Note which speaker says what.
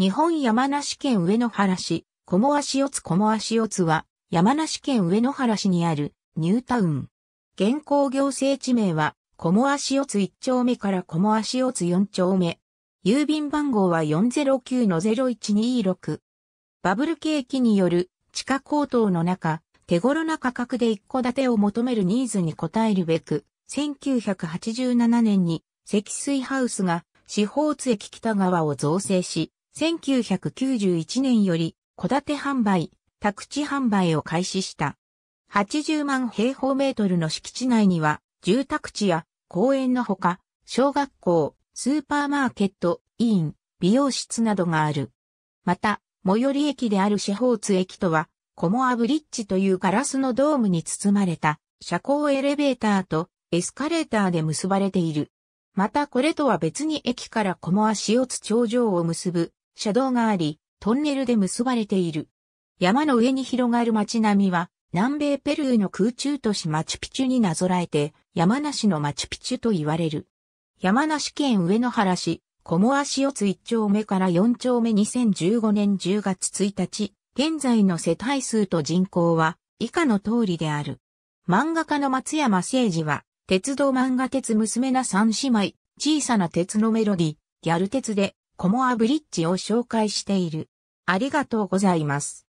Speaker 1: 日本山梨県上野原市、小モ足四つ小モ足四つは、山梨県上野原市にあるニュータウン。現行行政地名は、小モ足四つ1丁目から小モ足四つ4丁目。郵便番号は409の0126。バブル景気による地価高騰の中、手頃な価格で一戸建てを求めるニーズに応えるべく、1987年に積水ハウスが四方津駅北側を造成し、1991年より、戸建て販売、宅地販売を開始した。80万平方メートルの敷地内には、住宅地や公園のほか、小学校、スーパーマーケット、医院、美容室などがある。また、最寄り駅であるシェホーツ駅とは、コモアブリッジというガラスのドームに包まれた車高エレベーターとエスカレーターで結ばれている。またこれとは別に駅からコモア市オツ頂上を結ぶ車道があり、トンネルで結ばれている。山の上に広がる街並みは、南米ペルーの空中都市マチュピチュになぞらえて、山梨のマチュピチュと言われる。山梨県上野原市、小モア市四つ1丁目から4丁目2015年10月1日、現在の世帯数と人口は以下の通りである。漫画家の松山誠二は、鉄道漫画鉄娘な三姉妹、小さな鉄のメロディ、ギャル鉄で、コモアブリッジを紹介している。ありがとうございます。